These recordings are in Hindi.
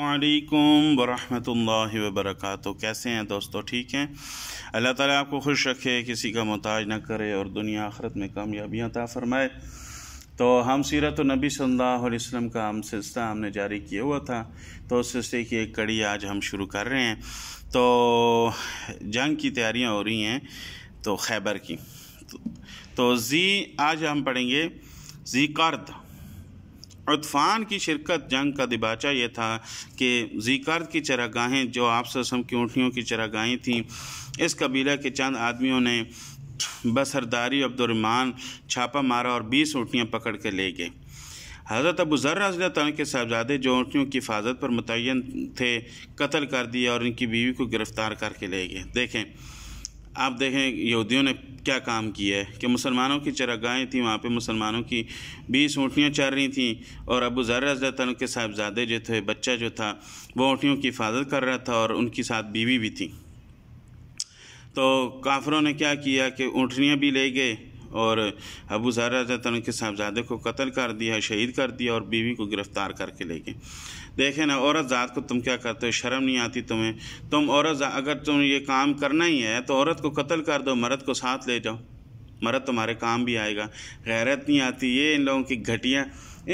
वालेकुम वरहमतुल्लाहि कैसे हैं दोस्तों ठीक हैं अल्लाह ताला आपको खुश रखे किसी का मोहताज ना करे और दुनिया आखरत में कामयाबियाँ ता फरमाए तो हम सीरत नबी सल्लल्लाहु अलैहि वसल्लम का हम सिलसिला हमने जारी किया हुआ था तो उस सिलसिले की एक कड़ी आज हम शुरू कर रहे हैं तो जंग की तैयारियाँ हो रही हैं तो खैबर की तो, तो जी आज हम पढ़ेंगे जी कर्द उत्फान की शिरकत जंग का दिबाचा यह था कि जीकर्द की चरागाहें जो आपसम की ऊँटियों की चरागाहें थीं इस कबीला के चंद आदमियों ने बसरदारी अब्दुलरमान छापा मारा और बीस ऊँटियाँ पकड़ के ले गए हज़रत अबू ज़र रजील के साहबजादे जो ऊँटियों की हिफाजत पर मुतन थे कत्ल कर दिए और इनकी बीवी को गिरफ़्तार करके ले गए देखें आप देखें यहूदियों ने क्या काम किया है कि मुसलमानों की चरागाहें थी वहाँ पे मुसलमानों की बीस ऊँटियाँ चल रही थीं और अबू तन के साहबजादे जो थे बच्चा जो था वो ऊँटियों की हिफाजत कर रहा था और उनकी साथ बीवी भी थी तो काफरों ने क्या किया कि ऊँटनियाँ भी ले गए और अबू ज़रा तन के साहबजादे को कत्ल कर दिया शहीद कर दिया और बीवी को गिरफ़्तार करके ले गए देखे ना औरत ज़ात को तुम क्या करते हो शर्म नहीं आती तुम्हें तुम औरत अगर तुम ये काम करना ही है तो औरत को कत्ल कर दो मर्द को साथ ले जाओ मर्द तुम्हारे काम भी आएगा गैरत नहीं आती ये इन लोगों की घटियाँ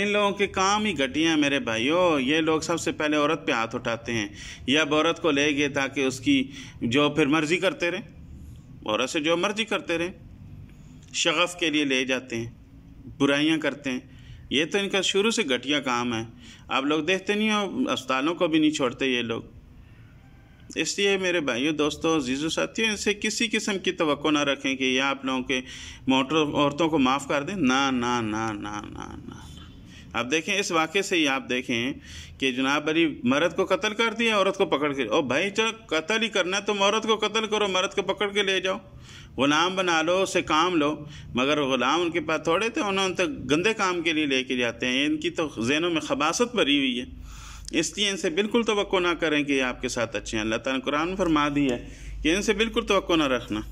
इन लोगों के काम ही घटिया मेरे भाइयों ये लोग सबसे पहले औरत पे हाथ उठाते हैं या औरत को ले गए ताकि उसकी जो फिर मर्ज़ी करते रहें औरत से जो मर्ज़ी करते रहे शगफ़ के लिए ले जाते हैं बुराइयाँ करते हैं ये तो इनका शुरू से घटिया काम है आप लोग देखते नहीं हो अस्पतालों को भी नहीं छोड़ते ये लोग इसलिए मेरे भाइयों दोस्तों जीजो साथियों इनसे किसी किस्म की तो ना रखें कि यह आप लोगों के मोटर औरतों को माफ़ कर दें ना ना ना ना ना ना आप देखें इस वाक़े से ही आप देखें कि जनाब अली मर्द को कत्ल कर दिया औरत को पकड़ के ओ भाई चलो कत्ल ही करना है तो औरत को कत्ल करो मर्द को पकड़ के ले जाओ गुलाम बना लो उसे काम लो मगर गुलाम उनके पास थोड़े थे उन्होंने तो गंदे काम के लिए लेके जाते हैं इनकी तो जहनों में खबासत भरी हुई है इसलिए इनसे बिल्कुल तो ना करें कि आपके साथ अच्छे हैं अल्लाह ताला कुरान फरमा दी है कि इनसे बिल्कुल तो ना रखना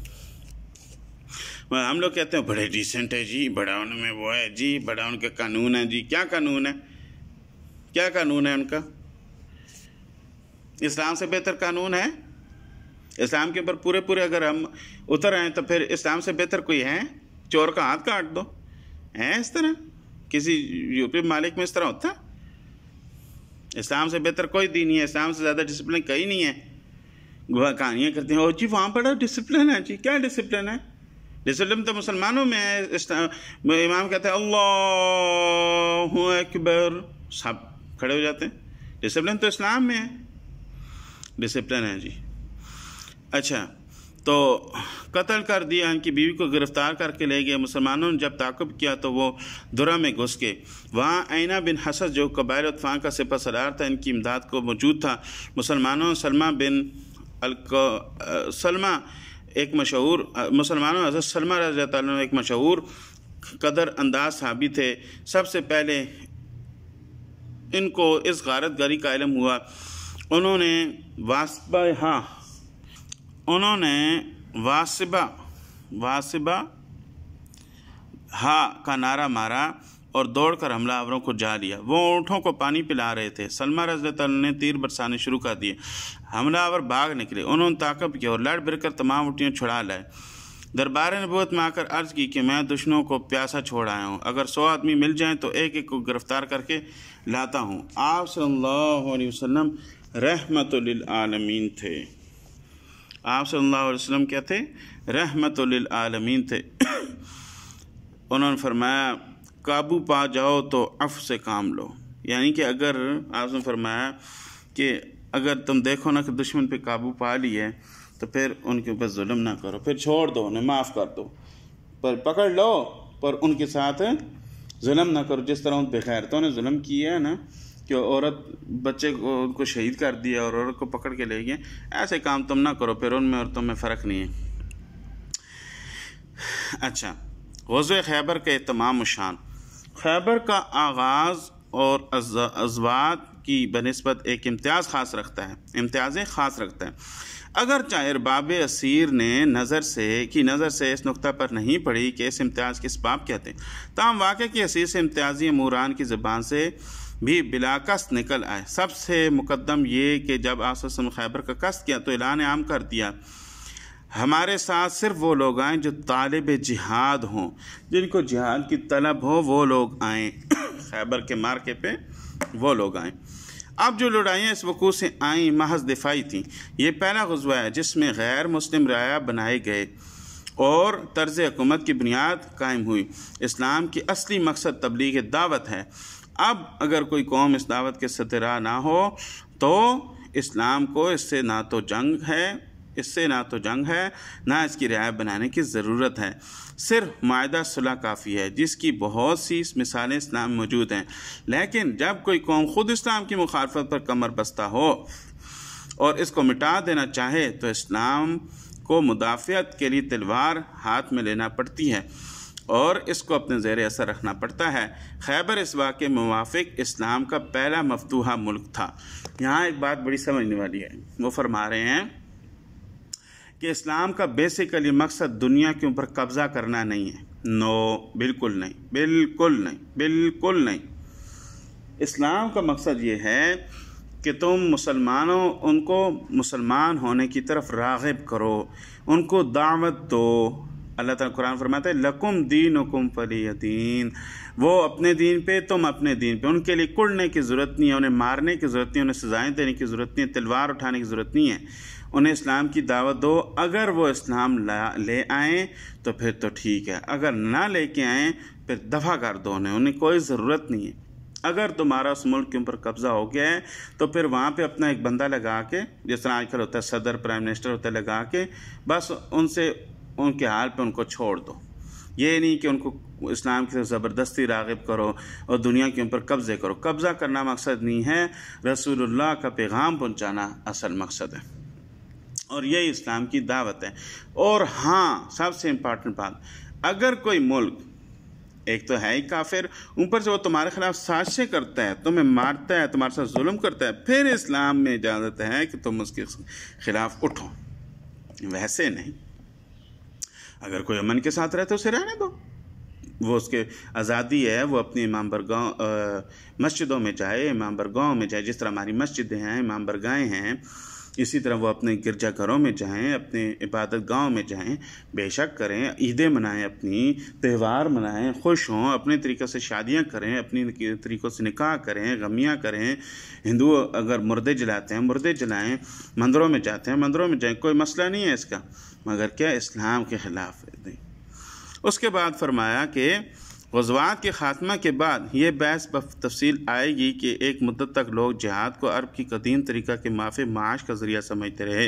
हम लोग कहते हैं बड़े डिसेंट है जी बड़ा उनमें वो है जी बड़ा उनका कानून है जी क्या कानून है क्या कानून है उनका इस्लाम से बेहतर कानून है इस्लाम के ऊपर पूरे पूरे अगर हम उतर आए तो फिर इस्लाम से बेहतर कोई है चोर का हाथ काट दो हैं इस तरह किसी यूपी मालिक में इस तरह होता इस्लाम से बेहतर कोई दी नहीं है इस्लाम से ज़्यादा डिसिप्लिन कहीं नहीं है गुहा कहानियाँ करते हैं ओ जी वहाँ पर डिसिप्लिन है जी क्या डिसिप्लिन है डिसिप्लिन तो मुसलमानों में है इमाम कहते हैं अल्लाह अकबर सब खड़े हो जाते हैं डिसिप्लिन तो इस्लाम में है डिसिप्लिन है जी अच्छा तो कत्ल कर दिया इनकी बीवी को गिरफ्तार करके ले गए मुसलमानों ने जब ताकब किया तो वो दुरा में घुस गए वहाँ आइना बिन हसद जो कबायर उत्फान का सिपा सरार था इनकी इमदाद को मौजूद था मुसलमानों सलमा बिन सलमा एक मशहूर मुसलमानों हजरत सलमा रज एक मशहूर कदर अंदाज साबित थे सबसे पहले इनको इस गारत गरी का इलम हुआ उन्होंने वास्पा हाँ उन्होंने वासिबा वासिबा हा का नारा मारा और दौड़कर हमलावरों को जा लिया वो ऊँटों को पानी पिला रहे थे सलमा रजत ने तीर बरसाने शुरू कर दिए हमलावर भाग निकले उन्होंने ताकब किया और लड़ बिड़कर तमाम उठियाँ छुड़ा लाए दरबार बहुत में आकर अर्ज की कि मैं दुश्मनों को प्यासा छोड़ आया हूँ अगर सौ आदमी मिल जाएं तो एक एक को गिरफ्तार करके लाता हूँ आप सल्ला वसम वसल्लम आलमीन थे आप सल्लल्लाहु अलैहि वसल्लम क्या थे रहमतमीन थे उन्होंने फरमाया काबू पा जाओ तो अफ से काम लो यानी कि अगर आपने फरमाया कि अगर तुम देखो ना कि दुश्मन पे काबू पा लिए तो फिर उनके ऊपर जुल्म ना करो फिर छोड़ दो उन्हें माफ़ कर दो पर पकड़ लो पर उनके साथ जुल्म ना करो जिस तरह उन बेखैरतों ने जुल्म किया है ना कि औरत बच्चे को उनको शहीद कर दिया और औरत को पकड़ के ले गए ऐसे काम तुम ना करो फिर उनमें और तुम में फ़र्क नहीं है अच्छा वज़ खैबर के तमाम शान खैबर का आगाज़ और अजवात की बनस्बत एक इम्तियाज़ ख़ास रखता है इम्तियाज़ ख़ास रखता है अगर चाहे बाब असीर ने नज़र से की नज़र से इस नुक़ा पर नहीं पढ़ी कि इस इम्तियाज़ किस बाप कहते हैं तमाम वाक़े की असीर से इम्तियाज़ी अमूरान की ज़बान से भी बिलाकस निकल आए सबसे मुकदम ये कि जब आसम खैबर का कस्त किया तो ऐलान आम कर दिया हमारे साथ सिर्फ वो लोग आएँ जो तालब जिहाद हों जिनको जिहाद की तलब हो वो लोग आएँ खैबर के मार्के पे वो लोग आएँ अब जो लड़ाइयाँ इस वकूल से आईं महज दिफाई थीं ये पहला गजवा है जिसमें गैर मुस्लिम राया बनाए गए और तर्ज हुकूमत की बुनियाद कायम हुई इस्लाम की असली मकसद तबलीग दावत है अब अगर कोई कौम इस दावत के सतरा ना हो तो इस्लाम को इससे ना तो जंग है इससे ना तो जंग है ना इसकी रियायत बनाने की ज़रूरत है सिर्फ मायदा सुलह काफ़ी है जिसकी बहुत सी मिसालें इस्लाम मौजूद हैं लेकिन जब कोई कौम ख़ुद इस्लाम की मुखालफत पर कमर बस्ता हो और इसको मिटा देना चाहे तो इस्लाम को मुदाफ़त के लिए तलवार हाथ में लेना पड़ती है और इसको अपने ज़ेर असर रखना पड़ता है खैबर इस के मुवाफिक इस्लाम का पहला मफतूहा मुल्क था यहाँ एक बात बड़ी समझने वाली है वो फरमा रहे हैं कि इस्लाम का बेसिकली मकसद दुनिया के ऊपर कब्ज़ा करना नहीं है नो बिल्कुल नहीं बिल्कुल नहीं बिल्कुल नहीं इस्लाम का मकसद ये है कि तुम मुसलमानों उनको मुसलमान होने की तरफ रागब करो उनको दावत दो अल्लाह ताला कुरान फरमाता है लकुम दीन हुकुम फली वो अपने दीन पे तुम अपने दीन पे उनके लिए कुड़ने की ज़रूरत नहीं है उन्हें मारने की ज़रूरत नहीं है उन्हें सजाएं देने की ज़रूरत नहीं है तलवार उठाने की ज़रूरत नहीं है उन्हें इस्लाम की दावत दो अगर वो इस्लाम ले आएँ तो फिर तो ठीक है अगर ना ले कर आएँ फिर दफा कर दो उन्हें उन्हें कोई ज़रूरत नहीं है अगर तुम्हारा उस मुल्क के ऊपर कब्ज़ा हो गया है तो फिर वहाँ पे अपना एक बंदा लगा के जिस तरह आजकल होता है सदर प्राइम मिनिस्टर होता है लगा के बस उनसे उनके हाल पे उनको छोड़ दो ये नहीं कि उनको इस्लाम की ज़बरदस्ती रागब करो और दुनिया के ऊपर कब्ज़े करो कब्ज़ा करना मकसद नहीं है रसूलुल्लाह का पैगाम पहुंचाना असल मकसद है और यही इस्लाम की दावत है और हाँ सबसे इम्पॉर्टेंट बात अगर कोई मुल्क एक तो है ही काफिर ऊपर से वो तुम्हारे खिलाफ साजिशें करता है तुम्हें मारता है तुम्हारे साथ जुल्म करता है फिर इस्लाम में इजाज़त है कि तुम उसके खिलाफ उठो वैसे नहीं अगर कोई अमन के साथ रहे तो उसे रहने दो वो उसके आज़ादी है वो अपनी इमाम गाँव मस्जिदों में जाए इमाम गाँव में जाए जिस तरह हमारी मस्जिदें हैं इमाम बरगाहें हैं इसी तरह वो अपने गिरजा घरों में जाएं अपने इबादत गांव में जाएं बेशक करें ईदें मनाएं अपनी त्यौहार मनाएं खुश हों अपने तरीक़े से शादियां करें अपनी तरीक़ों से निकाह करें गमियाँ करें हिंदू अगर मुर्दे जलाते हैं मुर्दे जलाएं मंदिरों में जाते हैं मंदिरों में जाएं कोई मसला नहीं है इसका मगर क्या इस्लाम के ख़िलाफ़ उसके बाद फरमाया कि गजवात के खात्मा के बाद यह बहस तफसील आएगी कि एक मदत तक लोग जिहाद को अरब की कदीम तरीक़ा के माफी माश का ज़रिया समझते रहे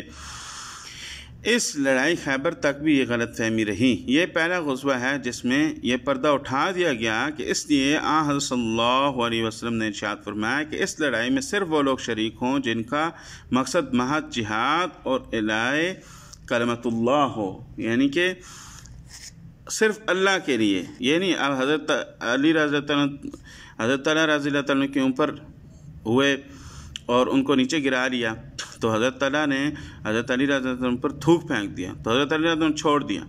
इस लड़ाई खैबर तक भी ये गलत फहमी रही ये पहला गजबा है जिसमें यह पर्दा उठा दिया गया कि इसलिए आ वसलम ने इशात फरमाया कि इस लड़ाई में सिर्फ वो लोग शरीक हों जिनका मकसद महत जिहाद और इलाए कलमतुल्ला हो यानी कि सिर्फ अल्लाह के लिए ये नहीं अब हज़रत अली रजत हज़रत रज़ी के ऊपर हुए और उनको नीचे गिरा लिया तो हज़रत तला ने हज़रत अली रजन पर थूक फेंक दिया तो हज़रत अली रजन छोड़ दिया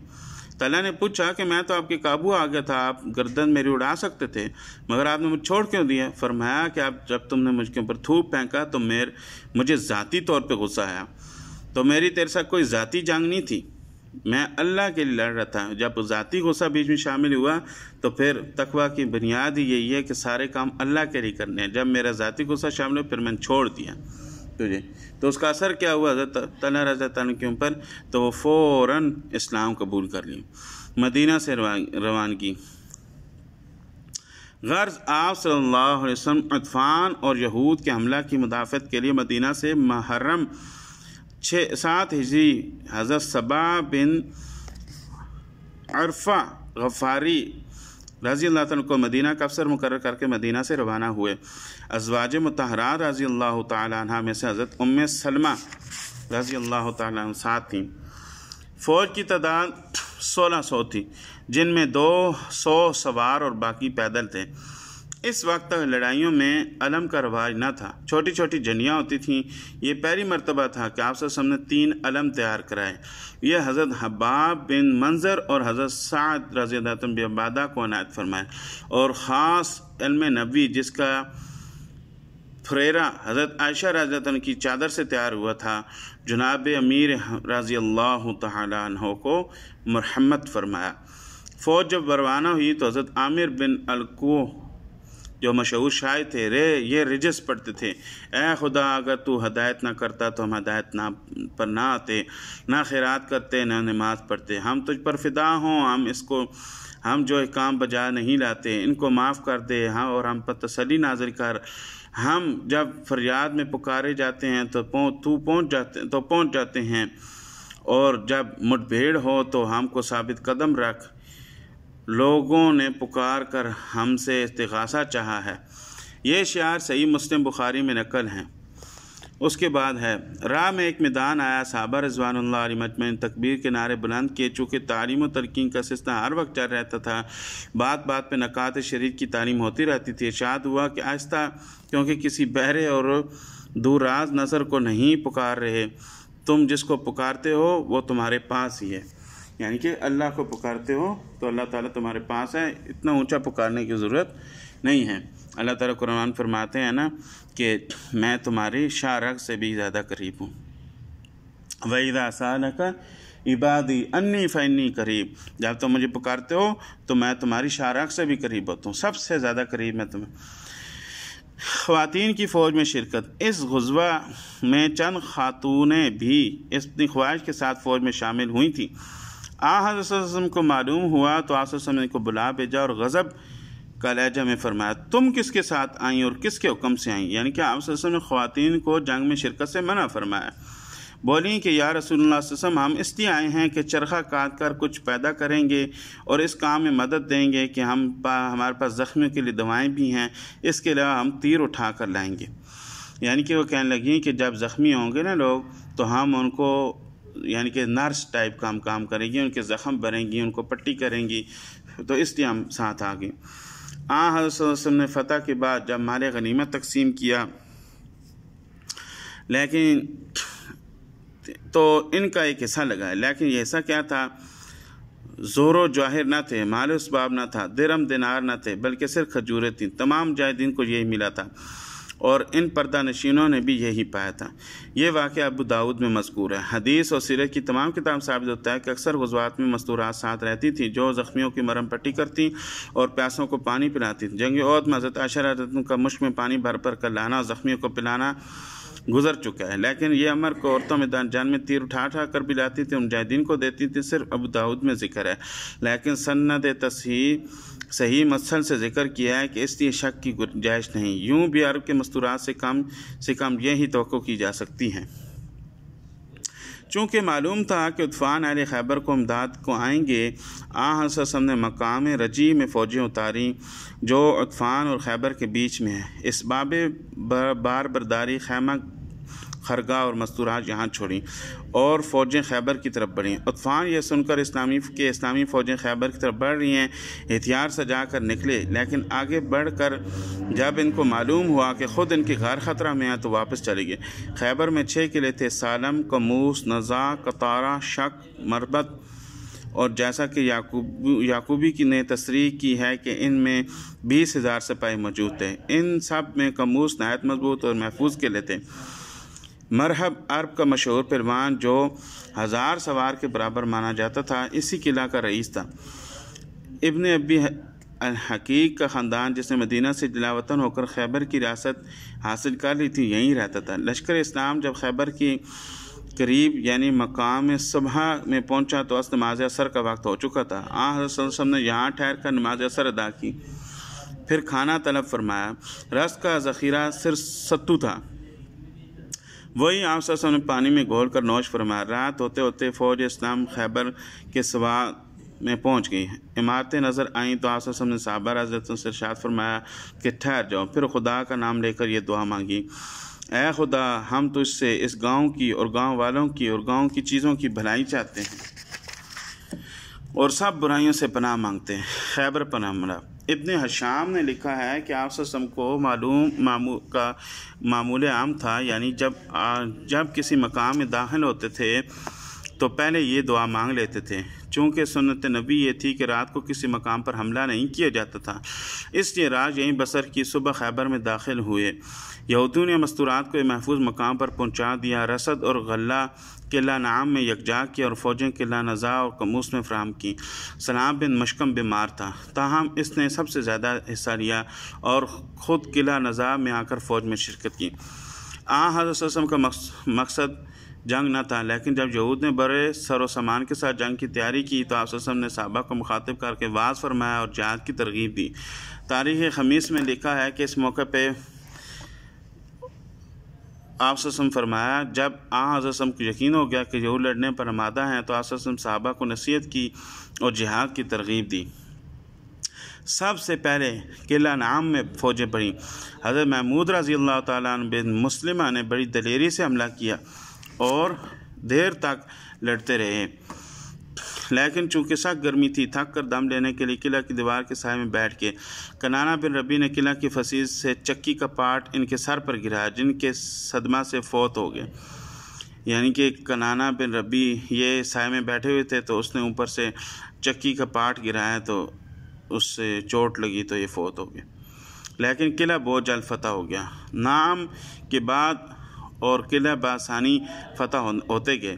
तला ने पूछा कि मैं तो आपके काबू आ गया था आप गर्दन मेरी उड़ा सकते थे मगर आपने मुझे छोड़ क्यों दिया फरमाया कि आप जब तुमने मुझके ऊपर थूक फेंका तो मेरे मुझे ज़ाती तौर पर गुस्सा आया तो मेरी तेरे साथ कोई ज़ाती जंग नहीं थी मैं अल्लाह के लिए लड़ रहा था जब ज़ाती गुस्सा बीच में शामिल हुआ तो फिर तकवा की बुनियाद ही यही है कि सारे काम अल्लाह के लिए करने हैं जब मेरा ज़ाती गुस्सा शामिल हुआ फिर मैंने छोड़ दिया तुझे तो, तो उसका असर क्या हुआ तला रजा तन के ऊपर तो वो फ़ौर इस्लाम कबूल कर ली मदीना से रवानगी गर्ज आप सल्लल्लाहु अलैहि वसल्लम अतफान और यहूद के हमला की मुदाफ़त के लिए मदीना से महर्रम छः सात हिजरी हज़रत सबा बिन अरफा गफ़ारी रज़ी अल्लाह तन को मदीना का अफसर मुकर करके मदीना से रवाना हुए अजवाज मतहरा रज़ी अल्लाह तह में से हज़रत उम सलमा रज़ी अल्लाह तहत थी फ़ौज की तादाद सोलह सौ थी जिनमें दो सौ सवार और बाकी पैदल थे इस वक्त लड़ाइयों में अलम का रवाज न था छोटी छोटी जनियाँ होती थीं ये पहली मरतबा था कि आप ने तीन अलम तैयार कराए यह हज़रत हब्बाब बिन मंजर और हज़रत साद रज़ी तबादा को अनायत फरमाए और ख़ास अलम नबी जिसका फ्रेरा हज़रत आयशा राज की चादर से तैयार हुआ था जनाब अमीर राजी अल्लाह तह को मरहमत फरमाया फ़ौज जब बरवाना हुई तो हज़रत आमिर बिन अलकोह जो मशहूर शायर थे रे ये रिजस पढ़ते थे ए खुदा अगर तू हदायत ना करता तो हम हदायत ना पर ना आते ना खैरात करते ना नमाज पढ़ते हम तुझ पर फिदा हों हम इसको हम जो काम बजा नहीं लाते इनको माफ़ कर दे हाँ और हम पर तसली नाजर कर हम जब फरियाद में पुकारे जाते हैं तो तू पहुँच जाते तो पहुँच जाते हैं और जब मुठभेड़ हो तो हमको साबित कदम रख लोगों ने पुकार कर हमसे इस्तगासा चाहा है ये शार सही मुस्लिम बुखारी में नकल हैं उसके बाद है राह में एक मैदान आया साबर रजवान मजमैन तकबीर के नारे बुलंद किए चूँकि तालीम तरकीन का सिलसिला हर वक्त चल रहता था बात बात पर नक़ात शरीर की तालीम होती रहती थी इर्शाद हुआ कि आहिस्ता क्योंकि किसी बहरे और दूराज नज़र को नहीं पुकार रहे तुम जिसको पुकारते हो वो तुम्हारे पास ही है यानी कि अल्लाह को पुकारते हो तो अल्लाह ताला तुम्हारे पास है इतना ऊंचा पुकारने की ज़रूरत नहीं है अल्लाह ताला कुरान फरमाते हैं ना कि मैं तुम्हारी शारक से भी ज़्यादा करीब हूँ वहीदा साल का इबादी अन्नी फ़ैनी करीब जब तुम मुझे पुकारते हो तो मैं तुम्हारी शारक से भी करीब होता हूँ सबसे ज़्यादा करीब मैं तुम्हें खातन की फ़ौज में शिरकत इस गजवा में चंद खातूने भी अपनी ख्वाहिश के साथ फ़ौज में शामिल हुई थी आ को मालूम हुआ तो आसम को बुला भेजा और गज़ब का लहजा में फरमाया तुम किसके साथ आई और किसके हुक्म से आई यानी कि आप ने को जंग में शिरकत से मना फरमाया बोली कि या रसूल वसम हम इसलिए आए हैं कि चरखा काट कर कुछ पैदा करेंगे और इस काम में मदद देंगे कि हम पा हमारे पास ज़ख्मियों के लिए दवाएं भी हैं इसके अलावा हम तीर उठा कर लाएंगे यानी कि वो कहने लगी कि जब ज़ख्मी होंगे ना लोग तो हम उनको यानी कि नर्स टाइप काम काम करेंगी उनके ज़ख़म भरेंगी उनको पट्टी करेंगी तो इसलिए हम साथ आ गए आ हजरत ने फ़तह के बाद जब माल गनीमत तकसीम किया लेकिन तो इनका एक हिस्सा लगाया लेकिन ये हिस्सा क्या था जोर जाहिर ना थे माल उसबाब ना था दिरम दिनार ना थे बल्कि सिर्फ खजूरें थी तमाम जायदीन को यही मिला था और इन पर्दा नशीनों ने भी यही पाया था ये वाक़ अबू दाऊद में मजकूर है हदीस और सिरे की तमाम किताब साबित होता है कि अक्सर गजवात में मस्तूरात साथ रहती थी जो ज़ख्मियों की मरम पट्टी करती और प्यासों को पानी पिलाती थी जंग और मजरत अशर का मुश्क में पानी भर भर कर लाना ज़ख्मियों को पिलाना गुजर चुका है लेकिन ये अमर को औरतों में जान में तीर उठा उठा कर पिलाती थी मुजाहिदीन को देती थी सिर्फ अबू दाऊद में जिक्र है लेकिन सन्नत तसी सही मसल से जिक्र किया है कि इसलिए शक की गुंजाइश नहीं यूं भी अरब के मस्तूरात से कम से कम यही तो की जा सकती हैं चूँकि मालूम था कि उतफ़ान अली खैबर को अमदाद को आएंगे आ हसम ने मकाम रजी में फ़ौजें उतारी जो उत्फान और खैबर के बीच में है इस बाब बार बरदारी खैमा खरगा और मस्तूराज यहाँ छोड़ी और फ़ौजें खैबर की तरफ बढ़ी उत्फान यह सुनकर इस्लामी के इस्लामी फ़ौजें खैबर की तरफ बढ़ रही हैं हथियार सजा कर निकले लेकिन आगे बढ़ कर जब इनको मालूम हुआ कि ख़ुद इनके घर ख़तरा में है तो वापस चले गए खैबर में छः किले थे सालम कमूस नज़ा कतारा शक मरबत और जैसा कि याकूब याकूबी की ने तस्री की है कि इन में बीस हज़ार सिपाही मौजूद थे इन सब में कमूस नहायत मजबूत और महफूज के लिए थे मरहब अरब का मशहूर पहलवान जो हज़ार सवार के बराबर माना जाता था इसी किला का रईस था इबन अबी हकीक का ख़ानदान जिसने मदीना से जिलावतन होकर खैबर की रियासत हासिल कर ली थी यहीं रहता था लश्कर इस्लाम जब खैबर की करीब यानी मकाम सुबह में पहुंचा तो अस नमाज असर का वक्त हो चुका था आ हजरत ने यहाँ ठहर कर नमाज असर अदा की फिर खाना तलब फरमाया रस का ज़ख़ीरा सिर्फ सत्तू था वही आपसा सब ने पानी में घोल कर नौश फरमा रात होते होते फ़ौज इस्लाम खैबर के सवा में पहुंच गई इमारतें नज़र आईं तो आप सब ने साबर हजरत से शाद फरमाया कि ठहर जाओ फिर खुदा का नाम लेकर यह दुआ मांगी ए खुदा हम तो इससे इस गांव की और गांव वालों की और गांव की चीज़ों की भलाई चाहते हैं और सब बुराइयों से पनाह मांगते हैं खैबर पनाह मरा इबन हशाम ने लिखा है कि आप सम को मालूम मामू का मामूल आम था यानी जब आ, जब किसी मकाम में दाखिल होते थे तो पहले ये दुआ मांग लेते थे चूँकि सुनत नबी ये थी कि रात को किसी मकाम पर हमला नहीं किया जाता था इसलिए राज यहीं बसर की सुबह खैबर में दाखिल हुए यहूदियों ने मस्तूरात को एक महफूज मकाम पर पहुँचा दिया रसद और गला किला नाम में यकजा किया और फौजें किला नज़ा और कमूस में फ्राहम की सलाम बिन मशकम बीमार था ताहम इसने सबसे ज़्यादा हिस्सा लिया और ख़ुद किला नज़ा में आकर फ़ौज में शिरकत की आ हजरत का मकसद जंग न था लेकिन जब यहूद ने बड़े सर वसमान के साथ जंग की तैयारी की तो आप ने सबा को मुखातब करके वाज फरमाया और जहाद की तरगीब दी तारीख खमीस में लिखा है कि इस मौके पर आप फरमाया जब आजम को यकीन हो गया कि जहूर लड़ने पर आमादा हैं तो आसम साहबा को नसीहत की और जिहाद की तरगीब दी सबसे पहले किला नाम में फौजें पड़ी हज़रत महमूद रजी अल्लाह तन मुस्लिमा ने बड़ी दलेरी से हमला किया और देर तक लड़ते रहे लेकिन चूँकि सख्त गर्मी थी थक कर दम लेने के लिए किला की दीवार के साय में बैठ के कनाना बिन रबी ने किला की फसीस से चक्की का पार्ट इनके सर पर गिराया जिनके सदमा से फौत हो गए यानी कि कनाना बिन रबी ये साय में बैठे हुए थे तो उसने ऊपर से चक्की का पार्ट गिराया तो उससे चोट लगी तो ये फौत हो गए लेकिन किला बहुत जल्द फतह हो गया नाम के बाद और किला बासानी फतह होते गए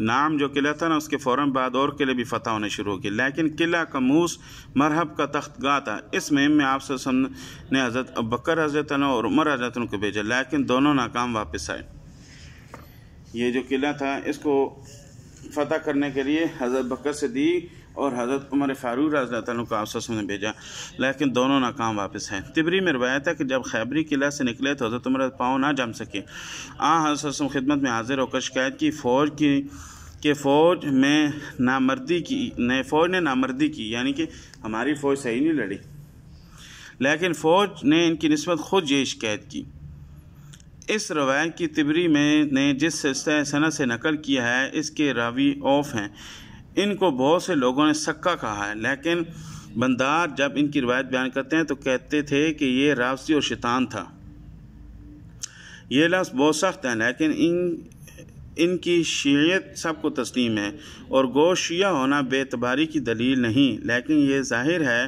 नाम जो किला था ना उसके फ़ौर बाद और किले भी फतह होने शुरू हो गए लेकिन किला का मूस मरहब का तख्त गाह था इस मेम में आप ने हज़रत बकर हज़रत और उमर हज़रत को भेजा लेकिन दोनों नाकाम वापस आए ये जो किला था इसको फतह करने के लिए हज़रत बकर सदीक और हज़रत उमर फारूक राजा को सस ने भेजा लेकिन दोनों नाकाम वापस हैं तिबरी में रवायत है कि जब खैबरी किला से निकले तो हज़रत उमर पाँव ना जम सके आ हजरत खिदमत में हाजिर होकर शिकायत की फ़ौज की कि फ़ौज में नामर्दी की नए फ़ौज ने नामर्दी की यानी कि हमारी फ़ौज सही नहीं लड़ी लेकिन फ़ौज ने इनकी नस्बत खुद ये शिकायत की इस रवायत की तिबरी में ने जिस सनत से नकल किया है इसके रावी ऑफ हैं इनको बहुत से लोगों ने सक्का कहा है लेकिन बंदार जब इनकी रिवायत बयान करते हैं तो कहते थे कि ये रावसी और शैतान था ये लफ्ज़ बहुत सख्त है लेकिन इन इनकी शीयत सबको तस्लीम है और गोशिया होना बेतबारी की दलील नहीं लेकिन ये जाहिर है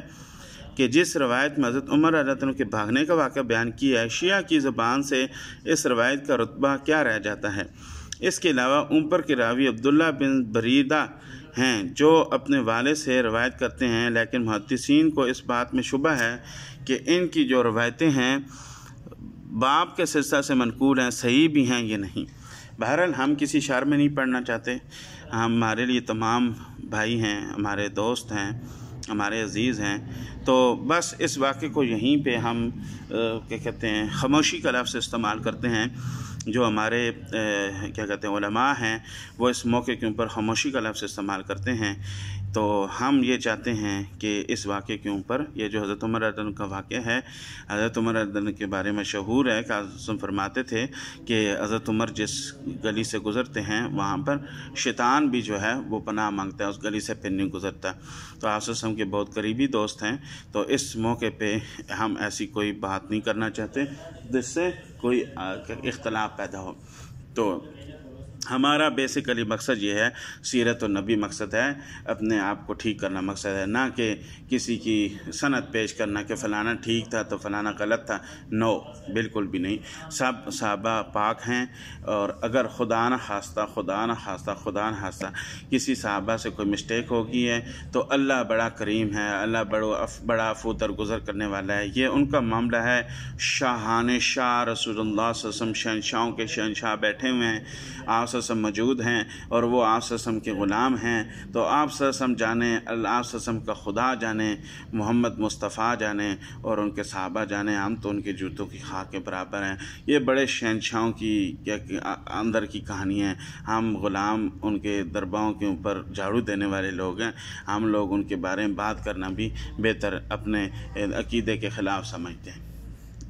कि जिस रवायत में हज़रत उमर रतन के भागने का वाक़ बयान किया है शिया की ज़बान से इस रवायत का रुतबा क्या रह जाता है इसके अलावा ऊपर के रावी अब्दुल्ला बिन बरीदा हैं जो अपने वाले से रवायत करते हैं लेकिन महदसिन को इस बात में शुबा है कि इनकी जो रवायतें हैं बाप के सिलसिला से मनकूल हैं सही भी हैं ये नहीं बहरहाल हम किसी शहर में नहीं पढ़ना चाहते हमारे लिए तमाम भाई हैं हमारे दोस्त हैं हमारे अजीज़ हैं तो बस इस वाक़े को यहीं पे हम क्या कहते हैं खामोशी का लफ्स इस्तेमाल करते हैं जो हमारे क्या कहते हैं हैं वो इस मौके के ऊपर खामोशी का लफ्ज़ इस्तेमाल करते हैं तो हम ये चाहते हैं कि इस वाक़े के ऊपर ये जो हज़रत उमर अदन का वाक़ है हज़रत उमर अदन के बारे में मशहूर है कासम फरमाते थे कि हज़रत उमर जिस गली से गुज़रते हैं वहाँ पर शैतान भी जो है वो पनाह मांगता है उस गली से फिर नहीं गुज़रता तो आसम के बहुत करीबी दोस्त हैं तो इस मौके पर हम ऐसी कोई बात नहीं करना चाहते जिससे कोई इख्तलाफ पैदा हो तो हमारा बेसिकली मकसद ये है सीरत और नबी मकसद है अपने आप को ठीक करना मकसद है ना कि किसी की सनत पेश करना कि फ़लाना ठीक था तो फ़लाना गलत था नो बिल्कुल भी नहीं सब साहबा पाक हैं और अगर खुदा न हास्ता खुदा न हास्ता खुदा न हास्ता किसी साहबा से कोई मिस्टेक होगी है तो अल्लाह बड़ा करीम है अल्लाह बड़ो अफ, बड़ा फूतर गुजर करने वाला है ये उनका मामला है शाहान शाह रसूल शहनशाहों के शहनशाह बैठे हुए हैं आप सम मौजूद हैं और वो आप सम के ग़ुलाम हैं तो आप सम जाने आप सम का खुदा जाने मोहम्मद मुस्तफ़ा जाने और उनके साहबा जाने हम तो उनके जूतों की खाक के बराबर हैं ये बड़े शहनशाहों की अंदर की कहानी है हम ग़ुलाम उनके दरबाओं के ऊपर झाड़ू देने वाले लोग हैं हम लोग उनके बारे में बात करना भी बेहतर अपने अकीदे के ख़िलाफ़ समझते हैं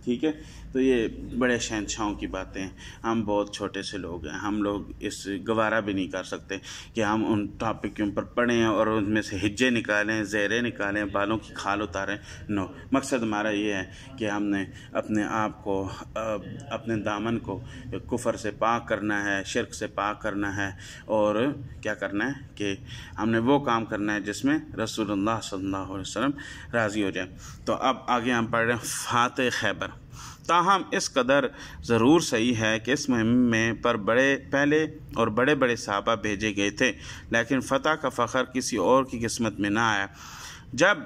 ठीक है तो ये बड़े शहनशाहों की बातें हैं हम बहुत छोटे से लोग हैं हम लोग इस गवारा भी नहीं कर सकते कि हम उन टॉपिक के ऊपर पढ़ें और उनमें से हिज्जे निकालें जहरे निकालें बालों की खाल उतारें नो मकसद हमारा ये है कि हमने अपने आप को अपने दामन को कुफर से पाक करना है शिरक से पाक करना है और क्या करना है कि हमने वो काम करना है जिसमें रसूल सल्लल्लाहु अलैहि वसल्लम राज़ी हो जाए तो अब आगे हम पढ़ रहे हैं फ़ात खैबर ताहम इस कदर ज़रूर सही है कि इस मुहिम में पर बड़े पहले और बड़े बड़े सहाबा भेजे गए थे लेकिन फ़तह का फ़खर किसी और की किस्मत में ना आया जब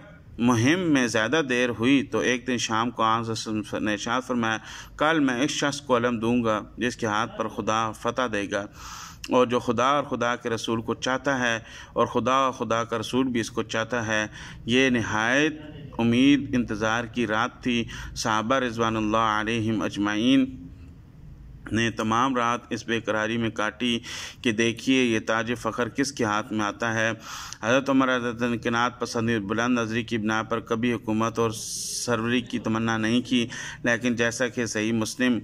मुहिम में ज़्यादा देर हुई तो एक दिन शाम को आंसर ने शाद फरमाया कल मैं एक शख्स को अलम दूंगा जिसके हाथ पर खुदा फतह देगा और जो खुदा और खुदा के रसूल को चाहता है और खुदा और खुदा का रसूल भी इसको चाहता है ये नहायत उम्मीद इंतज़ार की रात थी साहबा रिजवान आलिम अजमाइन ने तमाम रात इस बेकरारी में काटी कि देखिए ये ताज फ़खर किस के हाथ में आता है हज़रत उमर तनकनात पसंद बुलंद नजरी की बिना पर कभी हुकूमत और सरवरी की तमन्ना नहीं की लेकिन जैसा कि सही मुस्लिम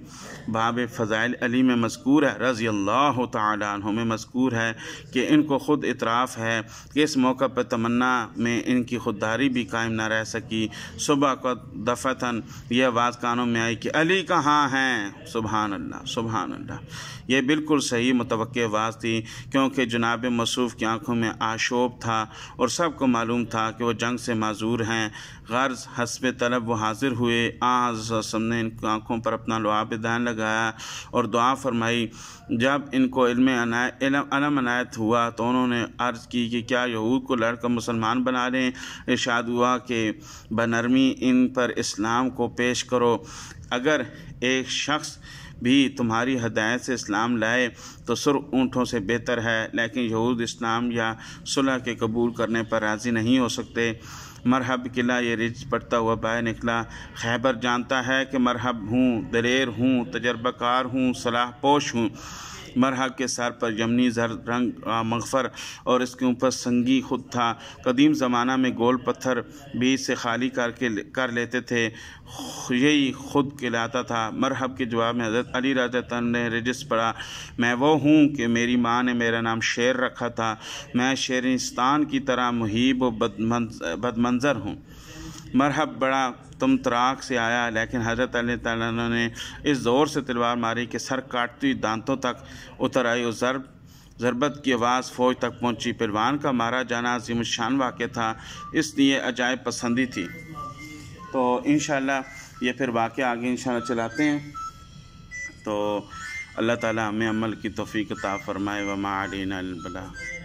बाब फ़ज़ाइल अली में मजकूर है रज़ी अल्लाह तहों में मजकूर है कि इनको ख़ुद इतराफ़ है कि इस मौके पर तमन्ना में इनकी खुददारी भी कायम ना रह सकी सुबह को दफ़तन यह आवाज़ कानों में आई कि अली कहाँ हैं सुबहानल्ला सुबहान अल्लाह ये बिल्कुल सही मतवक़ वाज थी क्योंकि जनाब मसूफ की आंखों में आशोब था और सबको मालूम था कि वह जंग से माजूर हैं गर्ज हसब तलब व हाजिर हुए आज़म ने इनकी आँखों पर अपना लुआब दान लगाया और दुआ फरमाई जब इनको अनायत हुआ तो उन्होंने अर्ज़ की कि क्या यहूद को लड़कर मुसलमान बना लें इर्शाद हुआ कि बनरमी इन पर इस्लाम को पेश करो अगर एक शख्स भी तुम्हारी हदायत से इस्लाम लाए तो सुर ऊँटों से बेहतर है लेकिन यहूद इस्लाम या सुलह के कबूल करने पर राज़ी नहीं हो सकते मरहब किला ये रिज पड़ता हुआ बाहर निकला खैबर जानता है कि मरहब हूँ दलेर हूँ तजर्बाकार हूँ सलाह पोश हूँ मरहब के सर पर यमनी जर रंग मगफर और इसके ऊपर संगी खुद था कदीम ज़माना में गोल पत्थर भी से खाली करके कर लेते थे यही खुद कहलाता था मरहब के जवाब में हज़रत अली राजा ने रजिस पढ़ा मैं वो हूँ कि मेरी माँ ने मेरा नाम शेर रखा था मैं शेरिस्तान की तरह मुहिब व बदमंजर हूँ मरहब बड़ा तुम तराक से आया लेकिन हज़रत अली ने इस ज़ोर से तलवार मारी कि सर काटती दांतों तक उतर आई और ज़रब ज़रबत की आवाज़ फ़ौज तक पहुँची पहलवान का मारा जाना अजीम शान वाक़ था इसलिए अजायब पसंदी थी तो इन ये फिर वाक़ आगे इन चलाते हैं तो अल्लाह ताला हमें अमल की तोफ़ी कता फ़रमाए वमा अलीना अलबला